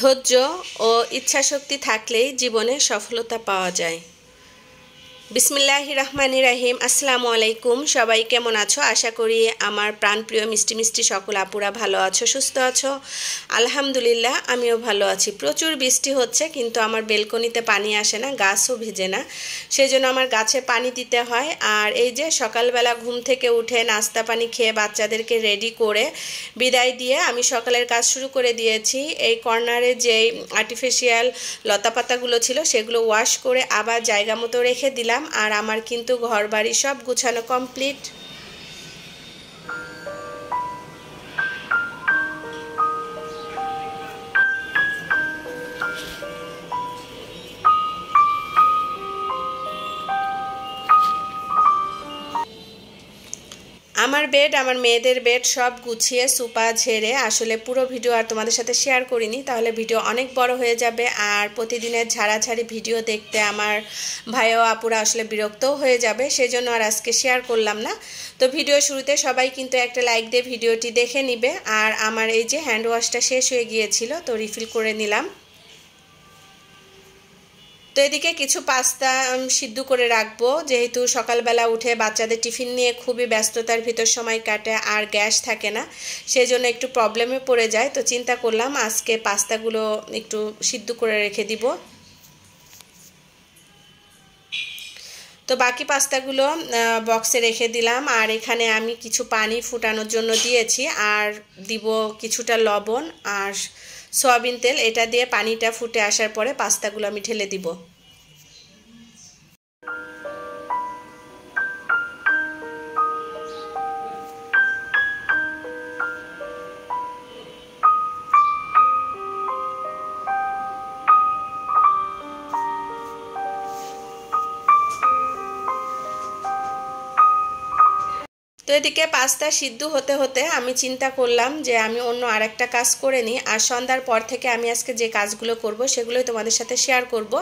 ধৈর্য ও ইচ্ছাশক্তি থাকলেই জীবনে সফলতা পাওয়া যায় বিসমিল্লাহ রহমান রাহিম আসসালামু আলাইকুম সবাই কেমন আছো আশা করি আমার প্রাণপ্রিয় মিষ্টি মিষ্টি সকল আপুরা ভালো আছো সুস্থ আছো আলহামদুলিল্লাহ আমিও ভালো আছি প্রচুর বৃষ্টি হচ্ছে কিন্তু আমার বেলকনিতে পানি আসে না গাছও ভিজে না সেই জন্য আমার গাছে পানি দিতে হয় আর এই যে সকালবেলা ঘুম থেকে উঠে নাস্তা পানি খেয়ে বাচ্চাদেরকে রেডি করে বিদায় দিয়ে আমি সকালের কাজ শুরু করে দিয়েছি এই কর্নারে যেই আর্টিফিশিয়াল লতাপাতাগুলো ছিল সেগুলো ওয়াশ করে আবার জায়গা মতো রেখে দিলাম আর আমার কিন্তু ঘর বাড়ি সব গুছানো কমপ্লিট আমার বেড আমার মেয়েদের বেড সব গুছিয়ে সুপা ঝেড়ে আসলে পুরো ভিডিও আর তোমাদের সাথে শেয়ার করিনি তাহলে ভিডিও অনেক বড় হয়ে যাবে আর প্রতিদিনের ঝাড়াঝাড়ি ভিডিও দেখতে আমার ভাইও আপুরা আসলে বিরক্তও হয়ে যাবে সেজন্য আর আজকে শেয়ার করলাম না তো ভিডিও শুরুতে সবাই কিন্তু একটা লাইক দিয়ে ভিডিওটি দেখে নিবে আর আমার এই যে হ্যান্ড ওয়াশটা শেষ হয়ে গিয়েছিল তো রিফিল করে নিলাম তো এদিকে কিছু পাস্তা সিদ্ধ করে রাখবো যেহেতু সকালবেলা উঠে বাচ্চাদের টিফিন নিয়ে খুবই ব্যস্ততার ভিতর সময় কাটে আর গ্যাস থাকে না সেই জন্য একটু প্রবলেমে পড়ে যায় তো চিন্তা করলাম আজকে পাস্তাগুলো একটু সিদ্ধ করে রেখে দিব তো বাকি পাস্তাগুলো বক্সে রেখে দিলাম আর এখানে আমি কিছু পানি ফুটানোর জন্য দিয়েছি আর দিব কিছুটা লবণ আর সয়াবিন তেল এটা দিয়ে পানিটা ফুটে আসার পরে পাস্তাগুলো আমি ঢেলে দিব এদিকে পাস্তা সিদ্ধ হতে হতে আমি চিন্তা করলাম যে আমি অন্য আরেকটা কাজ করে নিই আর সন্ধ্যার পর থেকে আমি আজকে যে কাজগুলো করব সেগুলোই তোমাদের সাথে শেয়ার করব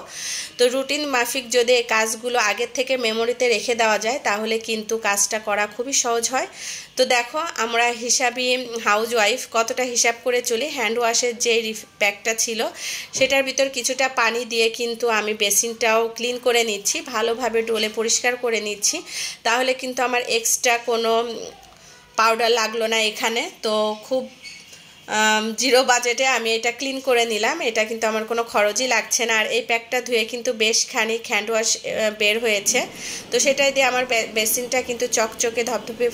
তো রুটিন মাফিক যদি এই কাজগুলো আগের থেকে মেমোরিতে রেখে দেওয়া যায় তাহলে কিন্তু কাজটা করা খুবই সহজ হয় তো দেখো আমরা হিসাবি হাউস ওয়াইফ কতটা হিসাব করে চলি হ্যান্ড ওয়াশের যে প্যাকটা ছিল সেটার ভিতর কিছুটা পানি দিয়ে কিন্তু আমি বেসিনটাও ক্লিন করে নিচ্ছি ভালোভাবে ডোলে পরিষ্কার করে নিচ্ছি তাহলে কিন্তু আমার এক্সট্রা কোনো পাউডার লাগলো না এখানে তো খুব জিরো বাজেটে আমি এটা ক্লিন করে নিলাম এটা কিন্তু আমার কোনো খরচই লাগছে না আর এই প্যাকটা ধুয়ে কিন্তু বেশ খানি হ্যান্ড ওয়াশ বের হয়েছে তো সেটাই দিয়ে আমার বেসিনটা কিন্তু চকচকে ধপধপে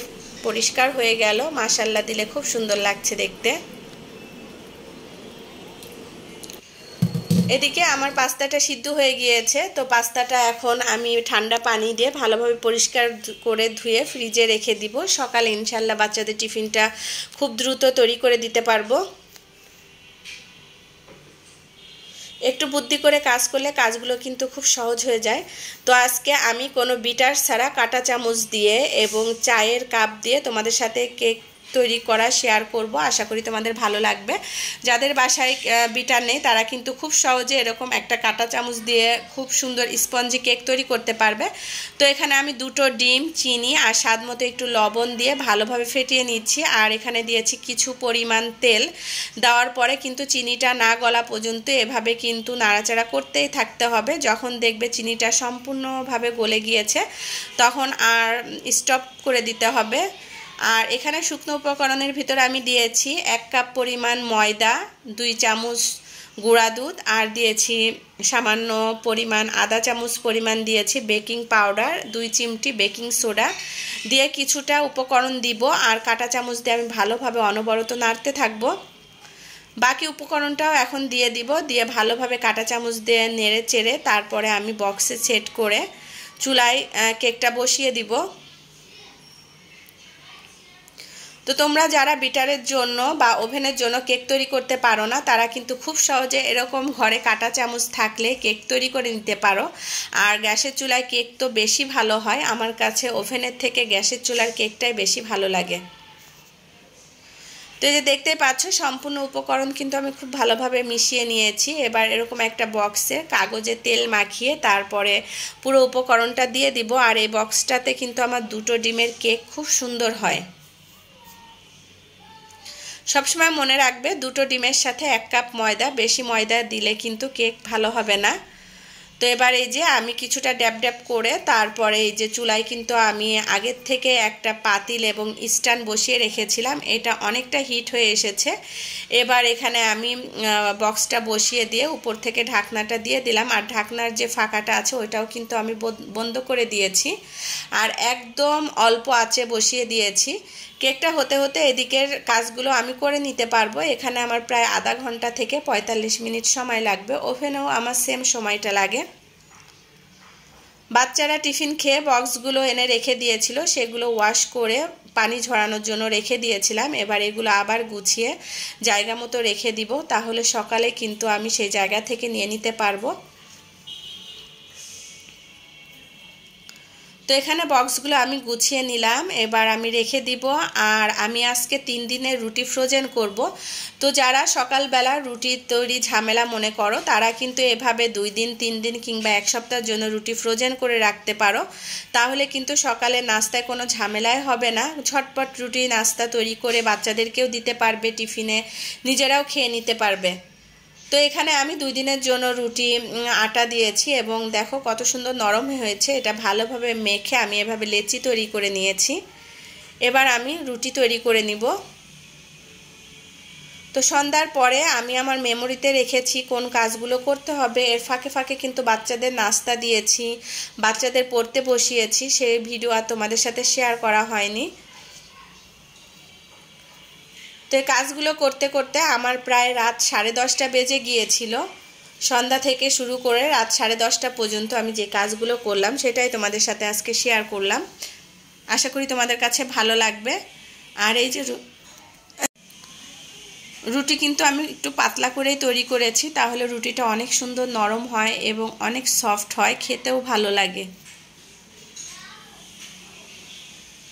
পরিষ্কার হয়ে গেল মাসাল্লা দিলে খুব সুন্দর লাগছে দেখতে এদিকে আমার পাস্তাটা সিদ্ধ হয়ে গিয়েছে তো পাস্তাটা এখন আমি ঠান্ডা পানি দিয়ে ভালোভাবে পরিষ্কার করে ধুয়ে ফ্রিজে রেখে দিব সকালে ইনশাল্লাহ বাচ্চাদের টিফিনটা খুব দ্রুত তৈরি করে দিতে পারবো একটু বুদ্ধি করে কাজ করলে কাজগুলো কিন্তু খুব সহজ হয়ে যায় তো আজকে আমি কোনো বিটার ছাড়া কাটা চামচ দিয়ে এবং চায়ের কাপ দিয়ে তোমাদের সাথে কেক তৈরি করা শেয়ার করব আশা করি তোমাদের ভালো লাগবে যাদের বাসায় বিটার নেই তারা কিন্তু খুব সহজে এরকম একটা কাটা চামচ দিয়ে খুব সুন্দর স্পঞ্জি কেক তৈরি করতে পারবে তো এখানে আমি দুটো ডিম চিনি আর স্বাদ মতো একটু লবণ দিয়ে ভালোভাবে ফেটিয়ে নিচ্ছি আর এখানে দিয়েছি কিছু পরিমাণ তেল দেওয়ার পরে কিন্তু চিনিটা না গলা পর্যন্ত এভাবে কিন্তু নাড়াচাড়া করতেই থাকতে হবে যখন দেখবে চিনিটা সম্পূর্ণভাবে গলে গিয়েছে তখন আর স্টপ করে দিতে হবে আর এখানে শুকনো উপকরণের ভিতরে আমি দিয়েছি এক কাপ পরিমাণ ময়দা দুই চামচ গুঁড়া দুধ আর দিয়েছি সামান্য পরিমাণ আদা চামচ পরিমাণ দিয়েছি বেকিং পাউডার দুই চিমটি বেকিং সোডা দিয়ে কিছুটা উপকরণ দিব আর কাটা চামচ দিয়ে আমি ভালোভাবে অনবরত নাড়তে থাকবো বাকি উপকরণটাও এখন দিয়ে দিব দিয়ে ভালোভাবে কাটা চামচ দিয়ে নেড়ে চেড়ে তারপরে আমি বক্সে সেট করে চুলায় কেকটা বসিয়ে দিব তো তোমরা যারা বিটারের জন্য বা ওভেনের জন্য কেক তৈরি করতে পারো না তারা কিন্তু খুব সহজে এরকম ঘরে কাটা চামচ থাকলে কেক তৈরি করে নিতে পারো আর গ্যাসের চুলায় কেক তো বেশি ভালো হয় আমার কাছে ওভেনের থেকে গ্যাসের চুলার কেকটাই বেশি ভালো লাগে তো এই যে দেখতে পাচ্ছ সম্পূর্ণ উপকরণ কিন্তু আমি খুব ভালোভাবে মিশিয়ে নিয়েছি এবার এরকম একটা বক্সে কাগজে তেল মাখিয়ে তারপরে পুরো উপকরণটা দিয়ে দিব আর এই বক্সটাতে কিন্তু আমার দুটো ডিমের কেক খুব সুন্দর হয় সবসময় মনে রাখবে দুটো ডিমের সাথে এক কাপ ময়দা বেশি ময়দা দিলে কিন্তু কেক ভালো হবে না তো এবার এই যে আমি কিছুটা ড্যাব ড্যাব করে তারপরে এই যে চুলায় কিন্তু আমি আগের থেকে একটা পাতিল এবং স্ট্যান্ড বসিয়ে রেখেছিলাম এটা অনেকটা হিট হয়ে এসেছে এবার এখানে আমি বক্সটা বসিয়ে দিয়ে উপর থেকে ঢাকনাটা দিয়ে দিলাম আর ঢাকনার যে ফাঁকাটা আছে ওইটাও কিন্তু আমি বন্ধ করে দিয়েছি আর একদম অল্প আছে বসিয়ে দিয়েছি কেকটা হতে হতে এদিকের কাজগুলো আমি করে নিতে পারবো এখানে আমার প্রায় আধা ঘন্টা থেকে পঁয়তাল্লিশ মিনিট সময় লাগবে ওভেনেও আমার সেম সময়টা লাগে বাচ্চারা টিফিন খেয়ে বক্সগুলো এনে রেখে দিয়েছিল সেগুলো ওয়াশ করে পানি ঝরানোর জন্য রেখে দিয়েছিলাম এবার এগুলো আবার গুছিয়ে জায়গা মতো রেখে দিব তাহলে সকালে কিন্তু আমি সেই জায়গা থেকে নিয়ে নিতে পারবো তো এখানে বক্সগুলো আমি গুছিয়ে নিলাম এবার আমি রেখে দিব আর আমি আজকে তিন দিনের রুটি ফ্রোজেন করব তো যারা সকালবেলা রুটি তৈরি ঝামেলা মনে করো তারা কিন্তু এভাবে দুই দিন তিন দিন কিংবা এক সপ্তাহের জন্য রুটি ফ্রোজেন করে রাখতে পারো তাহলে কিন্তু সকালে নাস্তায় কোনো ঝামেলাই হবে না ছটপট রুটি নাস্তা তৈরি করে বাচ্চাদেরকেও দিতে পারবে টিফিনে নিজেরাও খেয়ে নিতে পারবে তো এখানে আমি দুই দিনের জন্য রুটি আটা দিয়েছি এবং দেখো কত সুন্দর নরম হয়েছে এটা ভালোভাবে মেখে আমি এভাবে লেচি তৈরি করে নিয়েছি এবার আমি রুটি তৈরি করে নিব তো সন্ধ্যার পরে আমি আমার মেমোরিতে রেখেছি কোন কাজগুলো করতে হবে এর ফাঁকে ফাঁকে কিন্তু বাচ্চাদের নাস্তা দিয়েছি বাচ্চাদের পড়তে বসিয়েছি সেই ভিডিও আর তোমাদের সাথে শেয়ার করা হয়নি তো এই কাজগুলো করতে করতে আমার প্রায় রাত সাড়ে দশটা বেজে গিয়েছিল সন্ধ্যা থেকে শুরু করে রাত সাড়ে দশটা পর্যন্ত আমি যে কাজগুলো করলাম সেটাই তোমাদের সাথে আজকে শেয়ার করলাম আশা করি তোমাদের কাছে ভালো লাগবে আর এই যে রুটি কিন্তু আমি একটু পাতলা করেই তৈরি করেছি তাহলে রুটিটা অনেক সুন্দর নরম হয় এবং অনেক সফট হয় খেতেও ভালো লাগে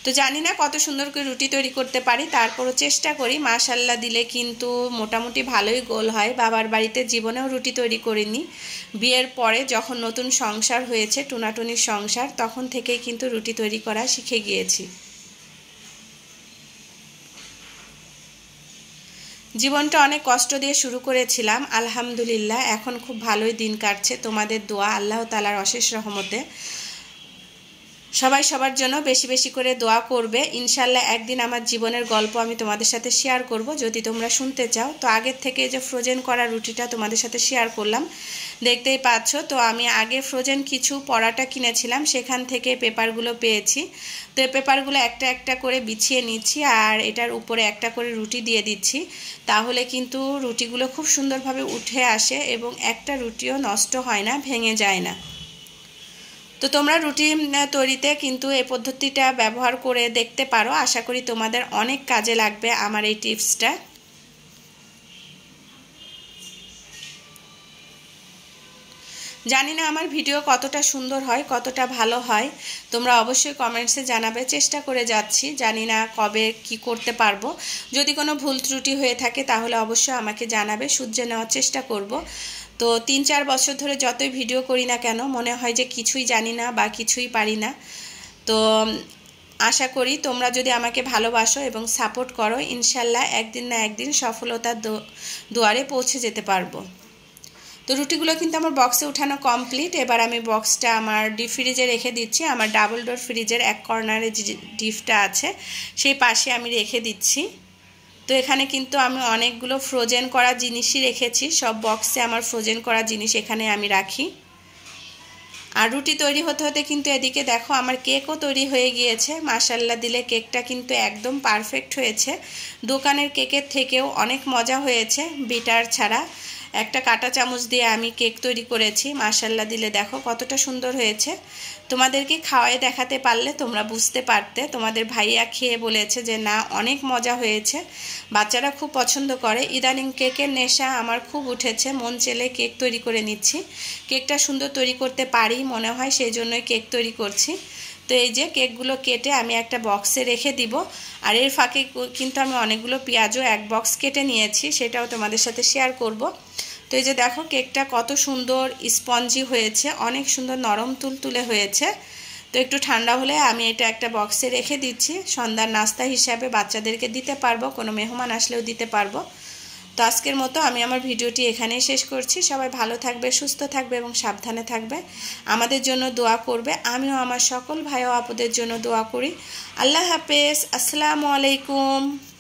তো জানি না কত সুন্দর করে রুটি তৈরি করতে পারি তারপরও চেষ্টা করি মাশাল্লা দিলে কিন্তু মোটামুটি ভালোই গোল হয় বাবার বাড়িতে জীবনেও রুটি তৈরি করিনি বিয়ের পরে যখন নতুন সংসার হয়েছে টুনাটুনির সংসার তখন থেকেই কিন্তু রুটি তৈরি করা শিখে গিয়েছি জীবনটা অনেক কষ্ট দিয়ে শুরু করেছিলাম আলহামদুলিল্লাহ এখন খুব ভালোই দিন কাটছে তোমাদের দোয়া আল্লাহ তালার অশেষ রহমতে সবাই সবার জন্য বেশি বেশি করে দোয়া করবে ইনশাল্লাহ একদিন আমার জীবনের গল্প আমি তোমাদের সাথে শেয়ার করব যদি তোমরা শুনতে চাও তো আগের থেকে যে ফ্রোজেন করা রুটিটা তোমাদের সাথে শেয়ার করলাম দেখতেই পাচ্ছ তো আমি আগে ফ্রোজেন কিছু পরাটা কিনেছিলাম সেখান থেকে পেপারগুলো পেয়েছি তো এই পেপারগুলো একটা একটা করে বিছিয়ে নিচ্ছি আর এটার উপরে একটা করে রুটি দিয়ে দিচ্ছি তাহলে কিন্তু রুটিগুলো খুব সুন্দরভাবে উঠে আসে এবং একটা রুটিও নষ্ট হয় না ভেঙে যায় না তো তোমরা রুটি তৈরিতে কিন্তু এই পদ্ধতিটা ব্যবহার করে দেখতে পারো আশা করি তোমাদের অনেক কাজে লাগবে আমার এই টিপসটা জানি না আমার ভিডিও কতটা সুন্দর হয় কতটা ভালো হয় তোমরা অবশ্যই কমেন্টসে জানাবে চেষ্টা করে যাচ্ছি জানি না কবে কি করতে পারবো যদি কোনো ভুল ত্রুটি হয়ে থাকে তাহলে অবশ্যই আমাকে জানাবে সূর্যে নেওয়ার চেষ্টা করব তো তিন চার বছর ধরে যতই ভিডিও করি না কেন মনে হয় যে কিছুই জানি না বা কিছুই পারি না তো আশা করি তোমরা যদি আমাকে ভালোবাসো এবং সাপোর্ট করো ইনশাল্লাহ একদিন না একদিন সফলতার দুয়ারে পৌঁছে যেতে পারবো তো রুটিগুলো কিন্তু আমার বক্সে উঠানো কমপ্লিট এবার আমি বক্সটা আমার ডিপ ফ্রিজে রেখে দিচ্ছি আমার ডাবল ডোর ফ্রিজের এক কর্নারে যে ডিপটা আছে সেই পাশে আমি রেখে দিচ্ছি তো এখানে কিন্তু আমি অনেকগুলো ফ্রোজেন করা জিনিসই রেখেছি সব বক্সে আমার ফ্রোজেন করা জিনিস এখানে আমি রাখি আর রুটি তৈরি হতে হতে কিন্তু এদিকে দেখো আমার কেকও তৈরি হয়ে গিয়েছে মাসাল্লা দিলে কেকটা কিন্তু একদম পারফেক্ট হয়েছে দোকানের কেকের থেকেও অনেক মজা হয়েছে বিটার ছাড়া একটা কাটা চামচ দিয়ে আমি কেক তৈরি করেছি মাসাল্লা দিলে দেখো কতটা সুন্দর হয়েছে তোমাদেরকে খাওয়ায় দেখাতে পারলে তোমরা বুঝতে পারতে তোমাদের ভাইয়া খেয়ে বলেছে যে না অনেক মজা হয়েছে বাচ্চারা খুব পছন্দ করে ইদানিং কেকের নেশা আমার খুব উঠেছে মন চেলে কেক তৈরি করে নিচ্ছি কেকটা সুন্দর তৈরি করতে পারি মনে হয় সেই জন্যই কেক তৈরি করছি তো এই যে কেকগুলো কেটে আমি একটা বক্সে রেখে দিব আর এর ফাঁকে কিন্তু আমি অনেকগুলো পেঁয়াজও এক বক্স কেটে নিয়েছি সেটাও তোমাদের সাথে শেয়ার করব। তো এই যে দেখো কেকটা কত সুন্দর স্পঞ্জি হয়েছে অনেক সুন্দর নরম তুল তুলে হয়েছে তো একটু ঠান্ডা হলে আমি এটা একটা বক্সে রেখে দিচ্ছি সন্ধ্যার নাস্তা হিসাবে বাচ্চাদেরকে দিতে পারবো কোনো মেহমান আসলেও দিতে পারবো তো আজকের মতো আমি আমার ভিডিওটি এখানেই শেষ করছি সবাই ভালো থাকবে সুস্থ থাকবে এবং সাবধানে থাকবে আমাদের জন্য দোয়া করবে আমিও আমার সকল ভাই ও আপুদের জন্য দোয়া করি আল্লাহ হাফেজ আসসালামু আলাইকুম